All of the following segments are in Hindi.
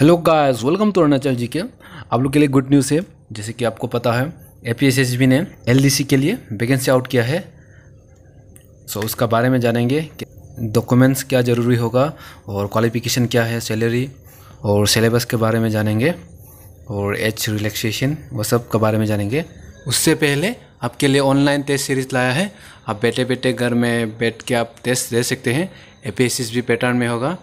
hello guys welcome to Arunachal ji के आप लोग के लिए गुड न्यूज़ है जैसे कि आपको पता है ए पी ने एल के लिए वैकेंसी आउट किया है सो so, उसका बारे में जानेंगे कि डॉक्यूमेंट्स क्या ज़रूरी होगा और क्वालिफिकेशन क्या है सैलरी और सिलेबस के बारे में जानेंगे और एच रिलैक्सेशन वह सब के बारे में जानेंगे उससे पहले आपके लिए ऑनलाइन टेस्ट सीरीज लाया है आप बैठे बैठे घर में बैठ के आप टेस्ट दे सकते हैं ए पैटर्न में होगा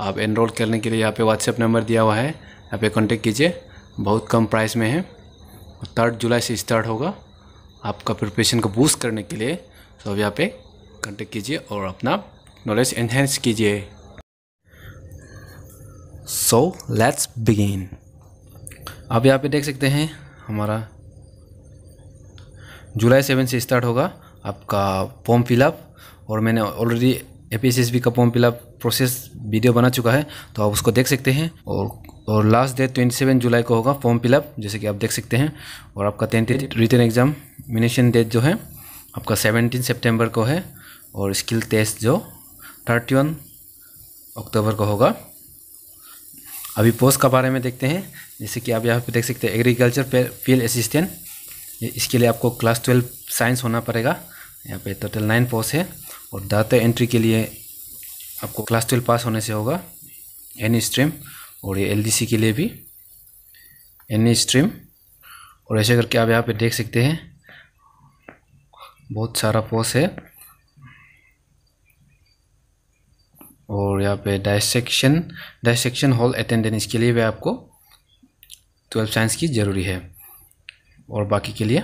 आप एनरोल करने के लिए यहाँ पे व्हाट्सएप नंबर दिया हुआ है यहाँ पे कांटेक्ट कीजिए बहुत कम प्राइस में है थर्ड जुलाई से स्टार्ट होगा आपका प्रिपरेशन को बूस्ट करने के लिए तो अब यहाँ पर कॉन्टेक्ट कीजिए और अपना नॉलेज इन्हेंस कीजिए सो लेट्स बिगिन आप यहाँ पे देख सकते हैं हमारा जुलाई सेवन से स्टार्ट होगा आपका फॉर्म फिलअप और मैंने ऑलरेडी ए पी का फॉर्म फिलअप प्रोसेस वीडियो बना चुका है तो आप उसको देख सकते हैं और और लास्ट डेट ट्वेंटी सेवन जुलाई को होगा फॉर्म फिलअप जैसे कि आप देख सकते हैं और आपका tentative written examination date जो है आपका सेवनटीन सितंबर को है और स्किल टेस्ट जो थर्टी वन अक्टूबर को होगा अभी पोस्ट के बारे में देखते हैं जैसे कि आप यहाँ पे देख सकते हैं एग्रीकल्चर फील्ड असिस्टेंट इसके लिए आपको क्लास ट्वेल्व साइंस होना पड़ेगा यहाँ पे टोटल नाइन पोस्ट है और डाटा एंट्री के लिए आपको क्लास ट्वेल्व पास होने से होगा एन स्ट्रीम और ये एल के लिए भी एन स्ट्रीम और ऐसे करके आप यहाँ पे देख सकते हैं बहुत सारा पोस्ट है और यहाँ पे डायसेक्शन डायसेक्शन हॉल अटेंडेंस के लिए भी आपको ट्वेल्व साइंस की ज़रूरी है और बाकी के लिए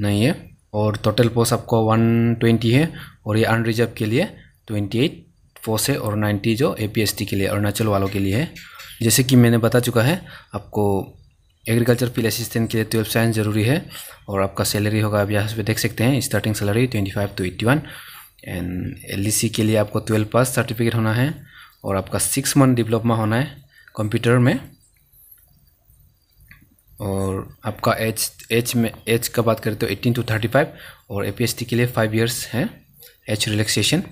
नहीं है और टोटल पोस्ट आपको 120 है और ये अनरिजर्व के लिए 28 पोस्ट है और 90 जो ए के लिए अरुणाचल वालों के लिए है जैसे कि मैंने बता चुका है आपको एग्रीकल्चर फील्ड असिस्टेंट के लिए ट्वेल्व साइंस जरूरी है और आपका सैलरी होगा आप यहाँ पे देख सकते हैं starting salary twenty five to eighty one and L के लिए आपको ट्वेल्व पास सर्टिफिकेट होना है और आपका सिक्स मंथ डिप्लोमा होना है कंप्यूटर में और आपका एज एज में एज का बात करें तो 18 टू 35 और टी के लिए फाइव इयर्स हैं एज रिलैक्सेशन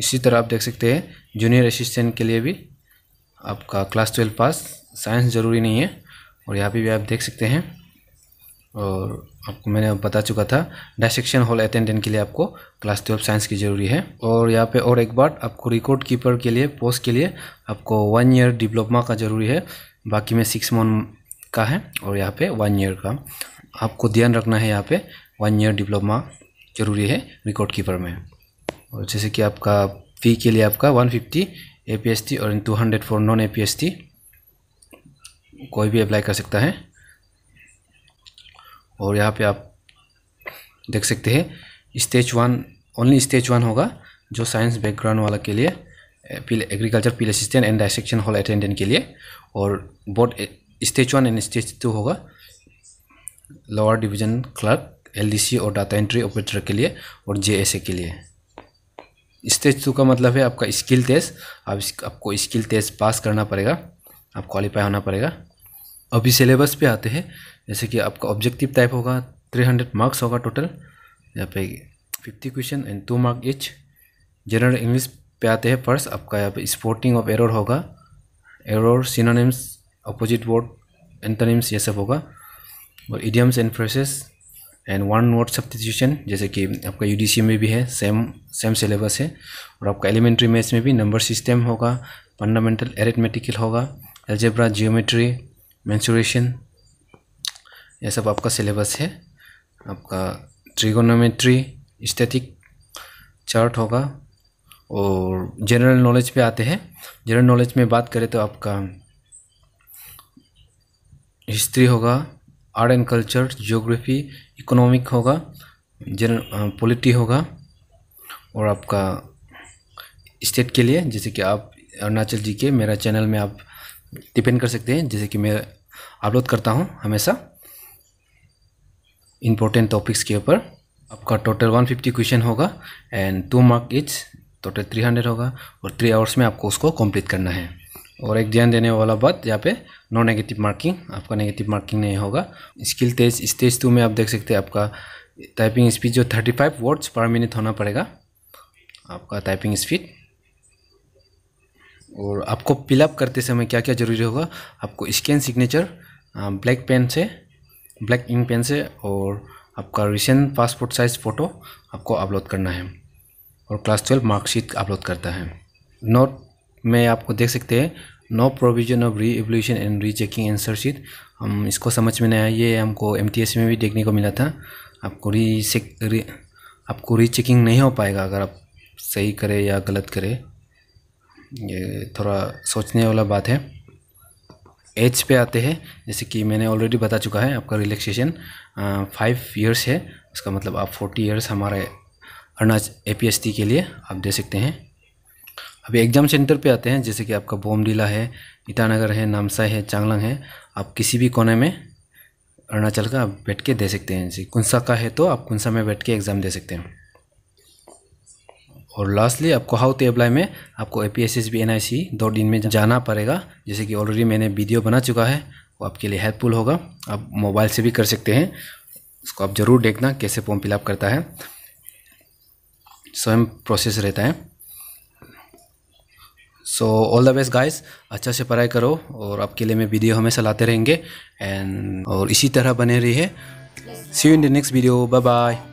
इसी तरह आप देख सकते हैं जूनियर असिस्टेंट के लिए भी आपका क्लास ट्वेल्व पास साइंस ज़रूरी नहीं है और यहाँ पे भी आप देख सकते हैं और आपको मैंने बता चुका था डायसेक्शन हॉल अटेंडेंट के लिए आपको क्लास ट्वेल्व साइंस की ज़रूरी है और यहाँ पे और एक बार आपको रिकॉर्ड कीपर के लिए पोस्ट के लिए आपको वन ईयर डिप्लोमा का ज़रूरी है बाकी में सिक्स मंथ का है और यहाँ पे वन ईयर का आपको ध्यान रखना है यहाँ पे वन ईयर डिप्लोमा ज़रूरी है रिकॉर्ड कीपर में और जैसे कि आपका फी के लिए आपका one fifty A P S T और two hundred for non A P S T कोई भी अप्लाई कर सकता है और यहाँ पे आप देख सकते हैं stage one only stage one होगा जो साइंस बैकग्राउंड वाला के लिए agriculture field assistant and dissection hall attendant के लिए और both stage one and stage two होगा लोअर डिवीजन क्लर्क एलडीसी और डाटा एंट्री ऑपरेटर के लिए और जेएसए के लिए स्टेज टू का मतलब है आपका स्किल टेस्ट आप आपको स्किल टेस्ट पास करना पड़ेगा आप क्वालिफाई होना पड़ेगा अभी सिलेबस पे आते हैं जैसे कि आपका ऑब्जेक्टिव टाइप होगा थ्री हंड्रेड मार्क्स होगा टोटल यहाँ पे fifty question and two mark each general English पे आते हैं फर्स्ट आपका यहाँ पे स्पोर्टिंग ऑफ एरर होगा error synonyms opposite word antonyms ये सब होगा और idioms and phrases and one word substitution जैसे कि आपका यू में भी है सेम सेम सिलेबस है और आपका एलिमेंट्री मैथ्स में भी नंबर सिस्टम होगा फंडामेंटल एरेथमेटिकल होगा एल्जेब्रा जियोमेट्री मैंसूरेशन यह सब आपका सिलेबस है आपका ट्रिगोनोमेट्री स्टैटिक चार्ट होगा और जनरल नॉलेज पे आते हैं जनरल नॉलेज में बात करें तो आपका हिस्ट्री होगा art and culture geography economic होगा जनरल पॉलिटी होगा और आपका स्टेट के लिए जैसे कि आप अरुणाचल जी के मेरा चैनल में आप डिपेंड कर सकते हैं जैसे कि मेरा अपलोड करता हूँ हमेशा इम्पोर्टेंट टॉपिक्स के ऊपर आपका टोटल 150 क्वेश्चन होगा and two mark each total 300 होगा और थ्री आवर्स में आपको उसको कंप्लीट करना है और एक ध्यान देने वाला बात यहाँ पे नो नेगेटिव मार्किंग आपका नेगेटिव मार्किंग नहीं होगा स्किल तेज स्टेज टू में आप देख सकते हैं आपका टाइपिंग स्पीड जो 35 वर्ड्स पर मिनट होना पड़ेगा आपका टाइपिंग स्पीड और आपको फिलअप करते समय क्या क्या ज़रूरी होगा आपको स्कैन सिग्नेचर ब्लैक पेन से ब्लैक इंक पेन से और आपका रिसेंट पासपोर्ट साइज़ फ़ोटो आपको अपलोड करना है और क्लास ट्वेल्व मार्कशीट अपलोड करता है नोट में आपको देख सकते हैं no provision of re evaluation and re checking answer sheet हम इसको समझ में नहीं आया ये हमको एम में भी देखने को मिला था आपको री, री आपको री चेकिंग नहीं हो पाएगा अगर आप सही करें या गलत करें ये थोड़ा सोचने वाला बात है एज पे आते हैं जैसे कि मैंने ऑलरेडी बता चुका है आपका रिलैक्सेशन फाइव इयर्स है उसका मतलब आप फोर्टी इयर्स हमारे Arunachal A P S T के लिए आप दे सकते हैं अभी एग्ज़ाम सेंटर पे आते हैं जैसे कि आपका बोमडीला है ईटानगर है नामसा है चांगलंग है आप किसी भी कोने में अरुणाचल का आप बैठ के दे सकते हैं जैसे कुंसा का है तो आप कुंसा में बैठ के एग्ज़ाम दे सकते हैं और लास्टली आपको हाउ टू अप्लाई में आपको A P S S B N I C दो दिन में जाना पड़ेगा जैसे कि ऑलरेडी मैंने वीडियो बना चुका है वो आपके लिए हेल्पफुल होगा आप मोबाइल से भी कर सकते हैं उसको आप ज़रूर देखना कैसे फॉर्म फिलअप करता है स्वयं प्रोसेस रहता है so all the best guys अच्छा से पढ़ाई करो और आपके लिए मैं वीडियो हमेशा लाते रहेंगे एंड और इसी तरह बने रही है see you in the next video bye bye